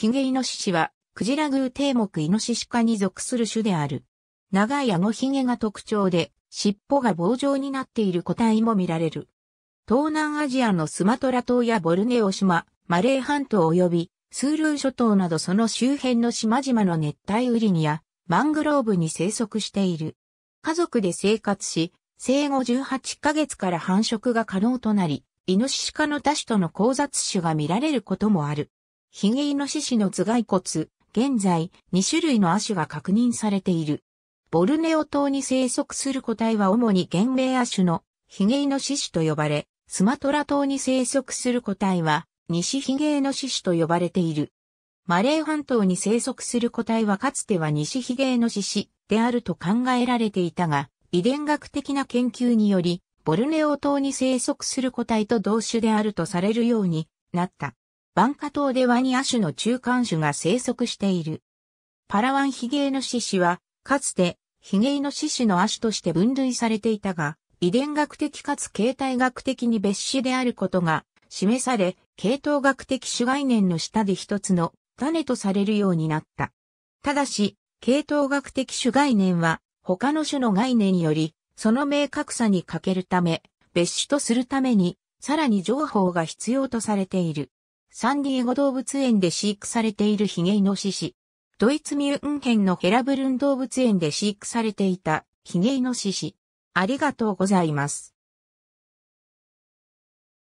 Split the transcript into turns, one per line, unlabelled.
ヒゲイノシシは、クジラ偶定目イノシシ科に属する種である。
長いアのヒゲが特徴で、尻尾が棒状になっている個体も見られる。東南アジアのスマトラ島やボルネオ島、マレー半島及び、スールー諸島などその周辺の島々の熱帯ウリニア、マングローブに生息している。家族で生活し、生後18ヶ月から繁殖が可能となり、イノシシ科の多種との交雑種が見られることもある。ヒゲイノシシの頭蓋骨、現在2種類の亜種が確認されている。ボルネオ島に生息する個体は主に原名亜種のヒゲイノシシと呼ばれ、スマトラ島に生息する個体は西ヒゲイノシシと呼ばれている。マレー半島に生息する個体はかつては西ヒゲイノシシであると考えられていたが、遺伝学的な研究により、ボルネオ島に生息する個体と同種であるとされるようになった。バンカ島でワニ亜種の中間種が生息している。パラワンヒゲイノシシは、かつて、ヒゲイノシシの亜種として分類されていたが、遺伝学的かつ形態学的に別種であることが示され、系統学的種概念の下で一つの種とされるようになった。ただし、系統学的種概念は、他の種の概念より、その明確さに欠けるため、別種とするために、さらに情報が必要とされている。サンディエゴ動物園で飼育されているヒゲイノシシ。ドイツミュンヘンのヘラブルン動物園で飼育
されていたヒゲイノシシ。ありがとうございます。